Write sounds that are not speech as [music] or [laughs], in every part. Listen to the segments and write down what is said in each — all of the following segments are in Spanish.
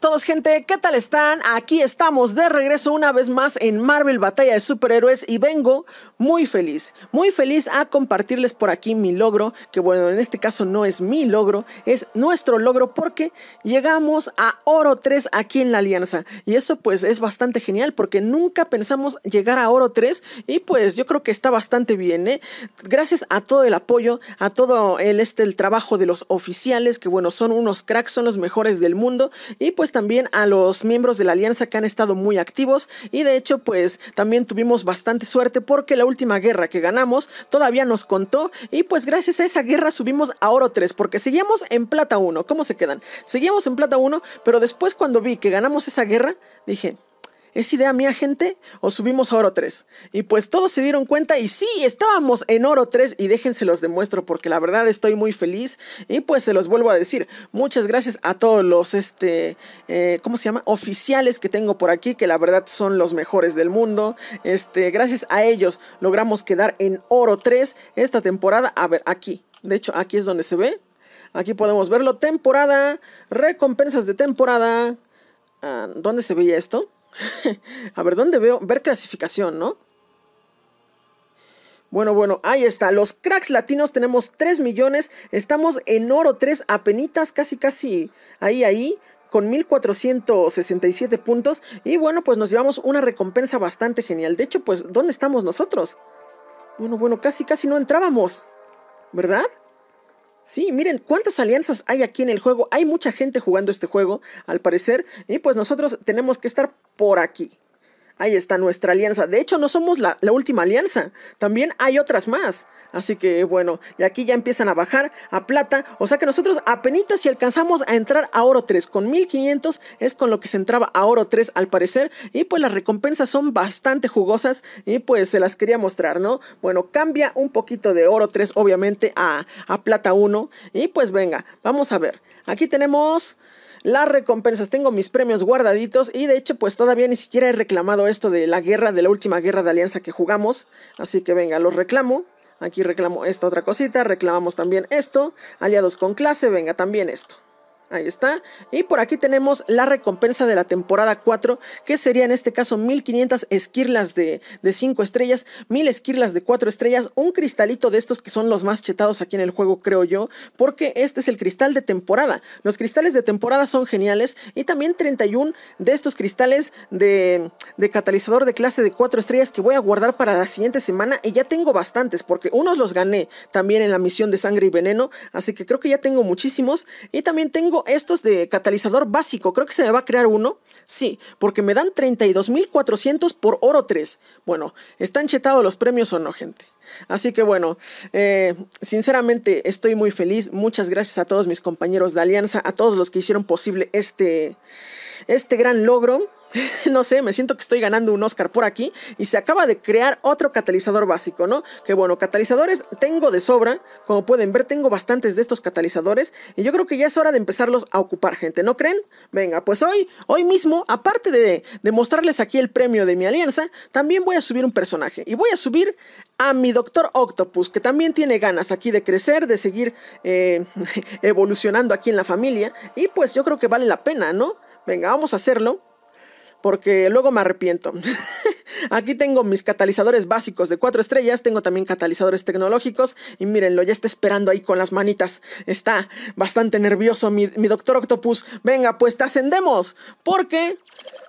todos gente, ¿qué tal están? Aquí estamos de regreso una vez más en Marvel Batalla de Superhéroes y vengo muy feliz, muy feliz a compartirles por aquí mi logro, que bueno, en este caso no es mi logro, es nuestro logro porque llegamos a Oro 3 aquí en la Alianza y eso pues es bastante genial porque nunca pensamos llegar a Oro 3 y pues yo creo que está bastante bien, ¿eh? Gracias a todo el apoyo, a todo el, este, el trabajo de los oficiales, que bueno, son unos cracks, son los mejores del mundo y pues pues también a los miembros de la alianza que han estado muy activos y de hecho pues también tuvimos bastante suerte porque la última guerra que ganamos todavía nos contó y pues gracias a esa guerra subimos a oro 3 porque seguíamos en plata 1. ¿Cómo se quedan? Seguíamos en plata 1, pero después cuando vi que ganamos esa guerra, dije, ¿Es idea mía, gente? ¿O subimos a oro 3? Y pues todos se dieron cuenta y sí, estábamos en oro 3 y déjense los demuestro porque la verdad estoy muy feliz y pues se los vuelvo a decir. Muchas gracias a todos los, este, eh, ¿cómo se llama? Oficiales que tengo por aquí, que la verdad son los mejores del mundo. Este, gracias a ellos logramos quedar en oro 3 esta temporada. A ver, aquí. De hecho, aquí es donde se ve. Aquí podemos verlo. Temporada. Recompensas de temporada. Ah, ¿Dónde se veía esto? [laughs] a ver, ¿dónde veo? Ver clasificación, ¿no? Bueno, bueno, ahí está. Los cracks latinos tenemos 3 millones. Estamos en oro 3, apenitas, casi, casi ahí, ahí con 1467 puntos y bueno, pues nos llevamos una recompensa bastante genial. De hecho, pues ¿dónde estamos nosotros? Bueno, bueno, casi casi no entrábamos. ¿Verdad? Sí, miren cuántas alianzas hay aquí en el juego. Hay mucha gente jugando este juego, al parecer. Y pues nosotros tenemos que estar por aquí. Ahí está nuestra alianza. De hecho, no somos la, última alianza. También hay otras más. Así que bueno, y aquí ya empiezan a bajar a plata. O sea que nosotros apenas si alcanzamos a entrar a oro 3. Con 1500 es con lo que se entraba a oro 3 al parecer. Y pues las recompensas son bastante jugosas. Y pues se las quería mostrar, ¿no? Bueno, cambia un poquito de oro 3 obviamente a, a plata 1. Y pues venga, vamos a ver. Aquí tenemos las recompensas, tengo mis premios guardaditos y de hecho pues todavía ni siquiera he reclamado esto de la guerra, de la última guerra de alianza que jugamos, así que venga, los reclamo. Aquí reclamo esta otra cosita, reclamamos también esto, aliados con clase, venga, también esto. Ahí está. Y por aquí tenemos la recompensa de la temporada 4, que sería en este caso 1500 esquirlas de, de 5 estrellas, 1000 esquirlas de 4 estrellas, un cristalito de estos que son los más chetados aquí en el juego, creo yo, porque este es el cristal de temporada. Los cristales de temporada son geniales y también 31 de estos cristales de, de catalizador de clase de 4 estrellas que voy a guardar para la siguiente semana y ya tengo bastantes, porque unos los gané también en la misión de sangre y veneno, así que creo que ya tengo muchísimos y también tengo estos de catalizador básico. Creo que se me va a crear uno. Sí, porque me dan 32.400 por oro 3. Bueno, ¿están chetados los premios o no, gente? Así que bueno, eh, sinceramente estoy muy feliz. Muchas gracias a todos mis compañeros de Alianza, a todos los que hicieron posible este, este gran logro. [laughs] no sé, me siento que estoy ganando un Oscar por aquí y se acaba de crear otro catalizador básico, ¿no? Que bueno, catalizadores tengo de sobra, como pueden ver tengo bastantes de estos catalizadores y yo creo que ya es hora de empezarlos a ocupar, gente, ¿no creen? Venga, pues hoy, hoy mismo, aparte de, mostrarles aquí el premio de mi alianza, también voy a subir un personaje y voy a subir a mi Doctor Octopus, que también tiene ganas aquí de crecer, de seguir eh, [laughs] evolucionando aquí en la familia y pues yo creo que vale la pena, ¿no? Venga, vamos a hacerlo porque luego me arrepiento. [laughs] Aquí tengo mis catalizadores básicos de cuatro estrellas, tengo también catalizadores tecnológicos y mírenlo, ya está esperando ahí con las manitas. Está bastante nervioso mi, doctor Octopus. Venga, pues te ascendemos, porque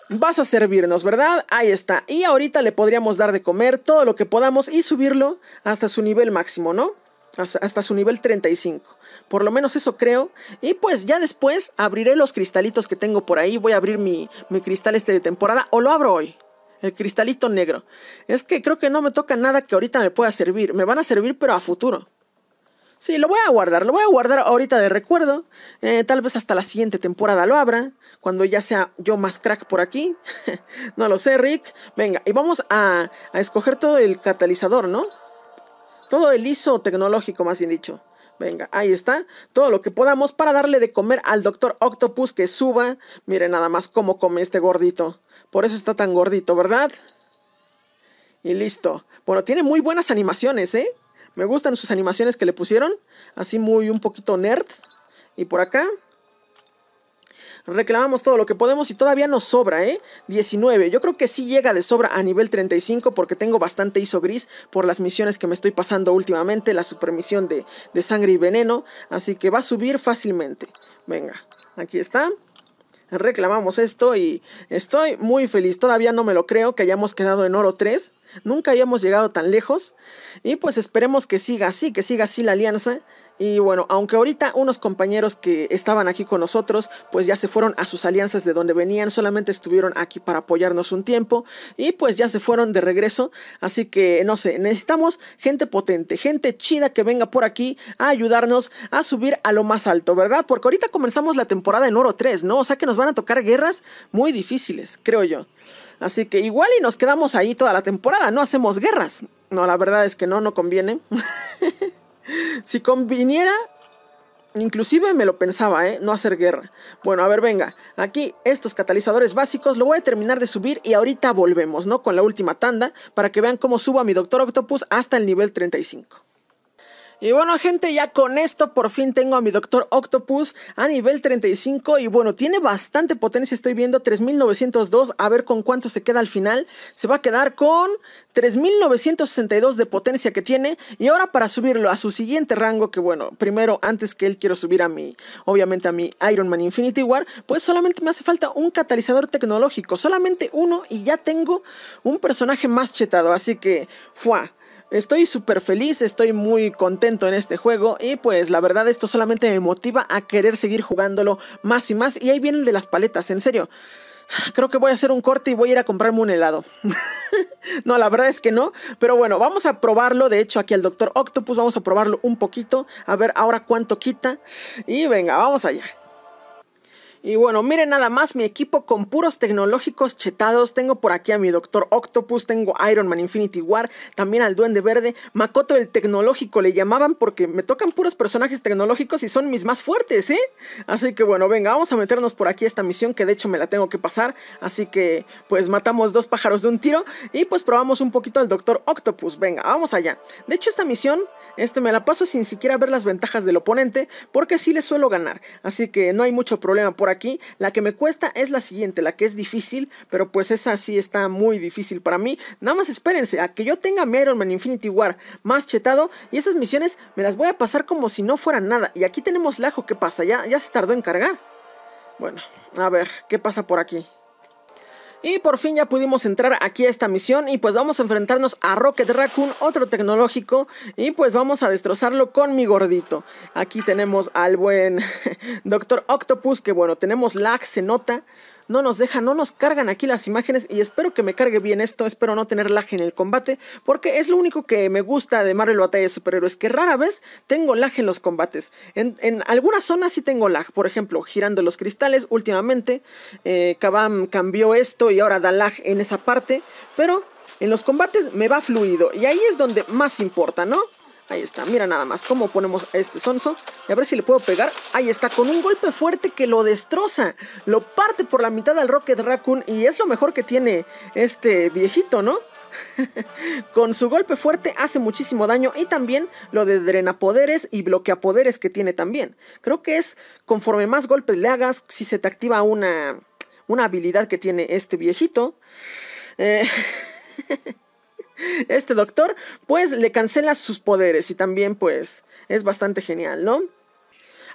vas a servirnos, ¿verdad? Ahí está. Y ahorita le podríamos dar de comer todo lo que podamos y subirlo hasta su nivel máximo, ¿no? Hasta, hasta su nivel 35. Por lo menos eso creo. Y pues ya después abriré los cristalitos que tengo por ahí. Voy a abrir mi, cristal este de temporada. O lo abro hoy. El cristalito negro. Es que creo que no me toca nada que ahorita me pueda servir. Me van a servir pero a futuro. Sí, lo voy a guardar, lo voy a guardar ahorita de recuerdo. Eh, tal vez hasta la siguiente temporada lo abra, cuando ya sea yo más crack por aquí. [laughs] no lo sé, Rick. Venga, y vamos a, a escoger todo el catalizador, ¿no? Todo el ISO tecnológico, más bien dicho. Venga, ahí está. Todo lo que podamos para darle de comer al doctor Octopus que suba. Miren nada más cómo come este gordito. Por eso está tan gordito, ¿verdad? Y listo. Bueno, tiene muy buenas animaciones, ¿eh? Me gustan sus animaciones que le pusieron. Así muy un poquito nerd. Y por acá reclamamos todo lo que podemos y todavía nos sobra, ¿eh? 19. Yo creo que sí llega de sobra a nivel 35 porque tengo bastante ISO gris por las misiones que me estoy pasando últimamente, la supermisión de, de sangre y veneno, así que va a subir fácilmente. Venga, aquí está reclamamos esto y estoy muy feliz. Todavía no me lo creo que hayamos quedado en oro 3. Nunca hayamos llegado tan lejos. Y pues esperemos que siga así, que siga así la alianza. Y bueno, aunque ahorita unos compañeros que estaban aquí con nosotros, pues ya se fueron a sus alianzas de donde venían, solamente estuvieron aquí para apoyarnos un tiempo y pues ya se fueron de regreso. Así que no sé, necesitamos gente potente, gente chida que venga por aquí a ayudarnos a subir a lo más alto, ¿verdad? Porque ahorita comenzamos la temporada en Oro 3, ¿no? O sea que nos van a tocar guerras muy difíciles, creo yo. Así que igual y nos quedamos ahí toda la temporada, no hacemos guerras. No, la verdad es que no, no conviene. [laughs] si conviniera, inclusive me lo pensaba, ¿eh? No hacer guerra. Bueno, a ver, venga. Aquí estos catalizadores básicos lo voy a terminar de subir y ahorita volvemos, ¿no? Con la última tanda para que vean cómo subo mi Doctor Octopus hasta el nivel 35. Y bueno gente, ya con esto por fin tengo a mi Doctor Octopus a nivel 35 y bueno, tiene bastante potencia, estoy viendo 3902, a ver con cuánto se queda al final, se va a quedar con 3962 de potencia que tiene y ahora para subirlo a su siguiente rango, que bueno, primero antes que él quiero subir a mi, obviamente a mi Iron Man Infinity War, pues solamente me hace falta un catalizador tecnológico, solamente uno y ya tengo un personaje más chetado, así que, fuá, Estoy súper feliz, estoy muy contento en este juego y pues la verdad esto solamente me motiva a querer seguir jugándolo más y más y ahí viene el de las paletas, en serio. Creo que voy a hacer un corte y voy a ir a comprarme un helado. [laughs] no, la verdad es que no. Pero bueno, vamos a probarlo. De hecho, aquí al Doctor Octopus vamos a probarlo un poquito. A ver ahora cuánto quita. Y venga, vamos allá. Y bueno, miren nada más mi equipo con puros tecnológicos chetados. Tengo por aquí a mi Doctor Octopus, tengo Iron Man Infinity War, también al Duende Verde, Makoto el Tecnológico le llamaban porque me tocan puros personajes tecnológicos y son mis más fuertes, ¿eh? Así que bueno, venga, vamos a meternos por aquí esta misión que de hecho me la tengo que pasar. Así que pues matamos dos pájaros de un tiro y pues probamos un poquito al Doctor Octopus. Venga, vamos allá. De hecho esta misión, este me la paso sin siquiera ver las ventajas del oponente porque sí le suelo ganar. Así que no hay mucho problema aquí. La que me cuesta es la siguiente, la que es difícil, pero pues esa sí está muy difícil para mí. Nada más espérense a que yo tenga mi Iron Man Infinity War más chetado y esas misiones me las voy a pasar como si no fueran nada. Y aquí tenemos Lajo, ¿qué pasa? Ya, ya se tardó en cargar. Bueno, a ver, ¿qué pasa por aquí? Y por fin ya pudimos entrar aquí a esta misión y pues vamos a enfrentarnos a Rocket Raccoon, otro tecnológico, y pues vamos a destrozarlo con mi gordito. Aquí tenemos al buen [laughs] Doctor Octopus, que bueno, tenemos lag, se nota no nos dejan, no nos cargan aquí las imágenes y espero que me cargue bien esto, espero no tener lag en el combate, porque es lo único que me gusta de Marvel Batalla de Superhéroes, que rara vez tengo lag en los combates. En, algunas zonas sí tengo lag, por ejemplo, girando los cristales últimamente, eh, Kabam cambió esto y ahora da lag en esa parte, pero en los combates me va fluido y ahí es donde más importa, ¿no? Ahí está, mira nada más cómo ponemos a este sonso. Y a ver si le puedo pegar. Ahí está, con un golpe fuerte que lo destroza. Lo parte por la mitad al Rocket Raccoon. Y es lo mejor que tiene este viejito, ¿no? [laughs] con su golpe fuerte hace muchísimo daño y también lo de drenapoderes y poderes que tiene también. Creo que es conforme más golpes le hagas, si se te activa una, una habilidad que tiene este viejito. Eh... [laughs] este doctor, pues le cancela sus poderes y también pues es bastante genial, ¿no?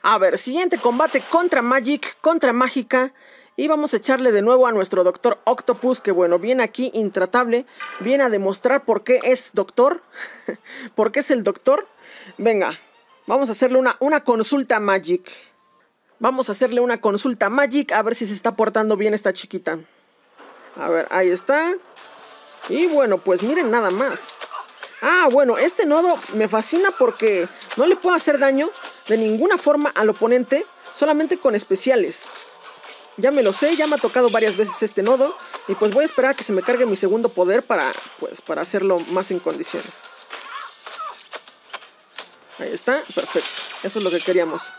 A ver, siguiente combate contra Magic, contra Mágica. Y vamos a echarle de nuevo a nuestro doctor Octopus, que bueno, viene aquí intratable, viene a demostrar por qué es doctor, [laughs] por qué es el doctor. Venga, vamos a hacerle una, una consulta Magic. Vamos a hacerle una consulta Magic, a ver si se está portando bien esta chiquita. A ver, ahí está. Y bueno, pues miren nada más. Ah, bueno, este nodo me fascina porque no le puedo hacer daño de ninguna forma al oponente, solamente con especiales. Ya me lo sé, ya me ha tocado varias veces este nodo y pues voy a esperar a que se me cargue mi segundo poder para, pues, para hacerlo más en condiciones. Ahí está, perfecto. Eso es lo que queríamos.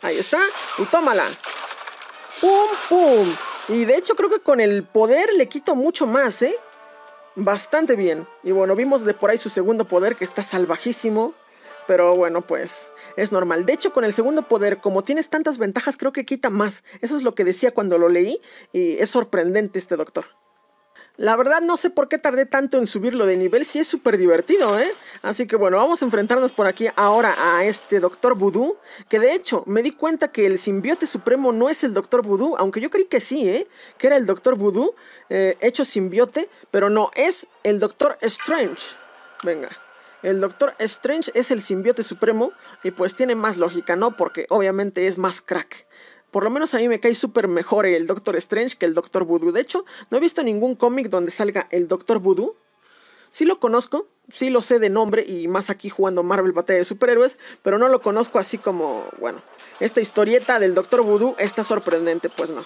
Ahí está, y tómala. ¡Pum, pum! Y de hecho creo que con el poder le quito mucho más, ¿eh? Bastante bien. Y bueno, vimos de por ahí su segundo poder que está salvajísimo. Pero bueno, pues es normal. De hecho, con el segundo poder, como tienes tantas ventajas, creo que quita más. Eso es lo que decía cuando lo leí y es sorprendente este doctor. La verdad no sé por qué tardé tanto en subirlo de nivel, si es súper divertido, ¿eh? Así que bueno, vamos a enfrentarnos por aquí ahora a este Doctor Voodoo, que de hecho me di cuenta que el simbiote supremo no es el Doctor Voodoo, aunque yo creí que sí, ¿eh? Que era el Doctor Voodoo, eh, hecho simbiote, pero no, es el Doctor Strange. Venga. El Doctor Strange es el simbiote supremo y pues tiene más lógica, ¿no? Porque obviamente es más crack. Por lo menos a mí me cae súper mejor el Doctor Strange que el Doctor Voodoo. De hecho, no he visto ningún cómic donde salga el Doctor Voodoo. Sí lo conozco, sí lo sé de nombre y más aquí jugando Marvel Batalla de Superhéroes, pero no lo conozco así como, bueno, esta historieta del Doctor Voodoo está sorprendente, pues no.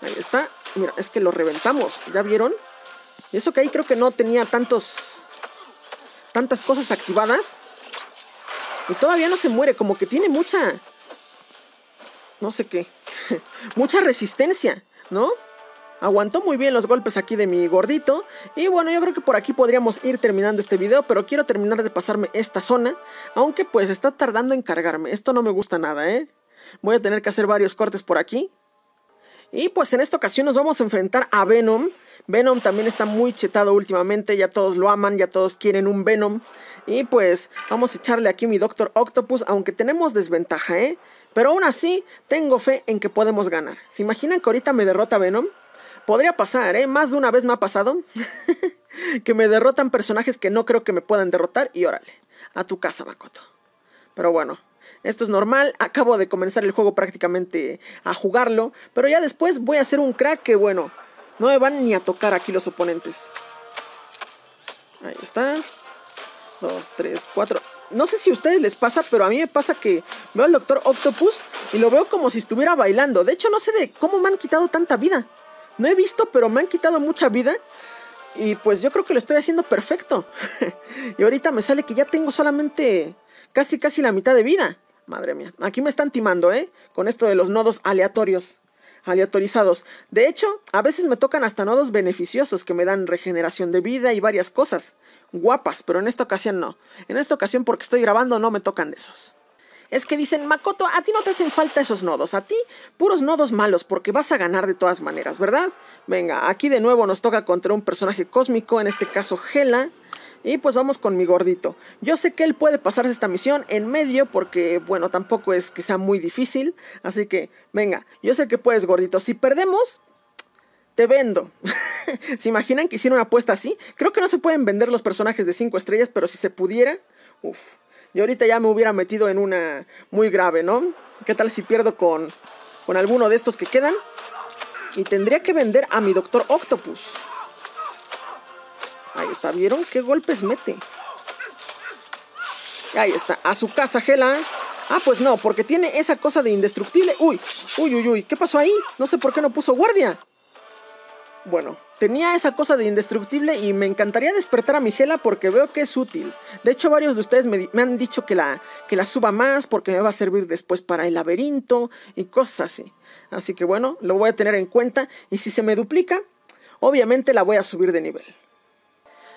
Ahí está, mira, es que lo reventamos, ¿ya vieron? Y eso que ahí creo que no tenía tantos, tantas cosas activadas. Y todavía no se muere, como que tiene mucha no sé qué. [laughs] Mucha resistencia, ¿no? Aguantó muy bien los golpes aquí de mi gordito. Y bueno, yo creo que por aquí podríamos ir terminando este video. Pero quiero terminar de pasarme esta zona. Aunque pues está tardando en cargarme. Esto no me gusta nada, ¿eh? Voy a tener que hacer varios cortes por aquí. Y pues en esta ocasión nos vamos a enfrentar a Venom. Venom también está muy chetado últimamente, ya todos lo aman, ya todos quieren un Venom. Y pues vamos a echarle aquí mi Doctor Octopus, aunque tenemos desventaja, ¿eh? Pero aún así, tengo fe en que podemos ganar. ¿Se imaginan que ahorita me derrota Venom? Podría pasar, ¿eh? Más de una vez me ha pasado [laughs] que me derrotan personajes que no creo que me puedan derrotar y órale, a tu casa, Makoto. Pero bueno, esto es normal, acabo de comenzar el juego prácticamente a jugarlo, pero ya después voy a hacer un crack que bueno, no me van ni a tocar aquí los oponentes. Ahí está. Dos, tres, cuatro no sé si a ustedes les pasa, pero a mí me pasa que veo al Doctor Octopus y lo veo como si estuviera bailando. De hecho, no sé de cómo me han quitado tanta vida. No he visto, pero me han quitado mucha vida. Y pues yo creo que lo estoy haciendo perfecto. [laughs] y ahorita me sale que ya tengo solamente casi casi la mitad de vida. Madre mía, aquí me están timando, ¿eh? Con esto de los nodos aleatorios. De hecho, a veces me tocan hasta nodos beneficiosos que me dan regeneración de vida y varias cosas. Guapas, pero en esta ocasión no. En esta ocasión porque estoy grabando no me tocan de esos. Es que dicen, Makoto, a ti no te hacen falta esos nodos, a ti puros nodos malos, porque vas a ganar de todas maneras, ¿verdad? Venga, aquí de nuevo nos toca contra un personaje cósmico, en este caso Hela, y pues vamos con mi gordito. Yo sé que él puede pasarse esta misión en medio porque, bueno, tampoco es que sea muy difícil. Así que, venga, yo sé que puedes, gordito. Si perdemos, te vendo. [laughs] ¿Se imaginan que hicieron una apuesta así? Creo que no se pueden vender los personajes de 5 estrellas, pero si se pudiera, uff. Yo ahorita ya me hubiera metido en una muy grave, ¿no? ¿Qué tal si pierdo con, con alguno de estos que quedan? Y tendría que vender a mi Doctor Octopus. Ahí está, ¿vieron qué golpes mete? Ahí está, a su casa, Gela. Ah, pues no, porque tiene esa cosa de indestructible. Uy, uy, uy, uy, ¿qué pasó ahí? No sé por qué no puso guardia. Bueno, tenía esa cosa de indestructible y me encantaría despertar a mi Gela porque veo que es útil. De hecho, varios de ustedes me, me, han dicho que la, que la suba más porque me va a servir después para el laberinto y cosas así. Así que bueno, lo voy a tener en cuenta y si se me duplica, obviamente la voy a subir de nivel.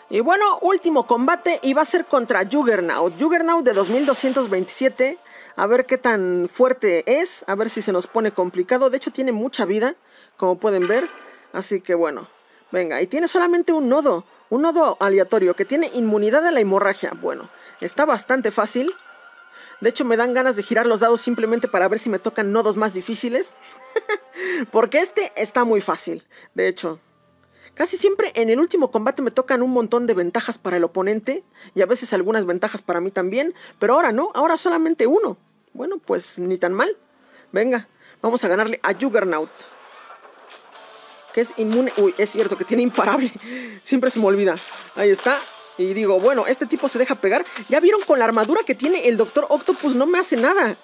Y bueno, último combate y va a ser contra Juggernaut. Juggernaut de 2227. A ver qué tan fuerte es. A ver si se nos pone complicado. De hecho, tiene mucha vida, como pueden ver. Así que bueno, venga. Y tiene solamente un nodo. Un nodo aleatorio que tiene inmunidad a la hemorragia. Bueno, está bastante fácil. De hecho, me dan ganas de girar los dados simplemente para ver si me tocan nodos más difíciles. [laughs] Porque este está muy fácil. De hecho, Casi siempre en el último combate me tocan un montón de ventajas para el oponente y a veces algunas ventajas para mí también, pero ahora no, ahora solamente uno. Bueno, pues ni tan mal. Venga, vamos a ganarle a Juggernaut. Que es inmune. Uy, es cierto que tiene imparable. Siempre se me olvida. Ahí está. Y digo, bueno, este tipo se deja pegar. Ya vieron con la armadura que tiene el Doctor Octopus, no me hace nada.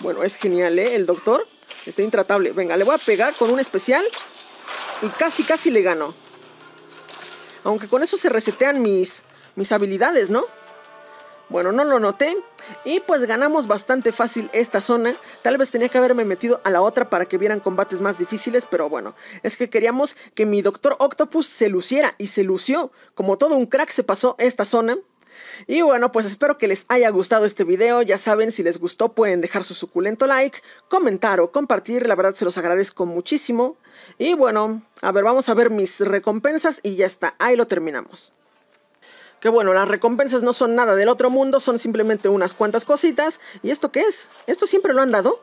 Bueno, es genial, ¿eh? El Doctor está intratable. Venga, le voy a pegar con un especial. Y casi, casi le gano. Aunque con eso se resetean mis, mis habilidades, ¿no? Bueno, no lo noté. Y pues ganamos bastante fácil esta zona. Tal vez tenía que haberme metido a la otra para que vieran combates más difíciles. Pero bueno, es que queríamos que mi Doctor Octopus se luciera. Y se lució. Como todo un crack se pasó esta zona. Y bueno, pues espero que les haya gustado este video. Ya saben, si les gustó pueden dejar su suculento like, comentar o compartir. La verdad se los agradezco muchísimo. Y bueno, a ver, vamos a ver mis recompensas y ya está. Ahí lo terminamos. Que bueno, las recompensas no son nada del otro mundo, son simplemente unas cuantas cositas. ¿Y esto qué es? ¿Esto siempre lo han dado?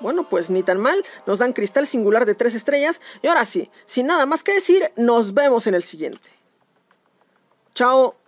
Bueno, pues ni tan mal, nos dan cristal singular de tres estrellas. Y ahora sí, sin nada más que decir, nos vemos en el siguiente. Chao.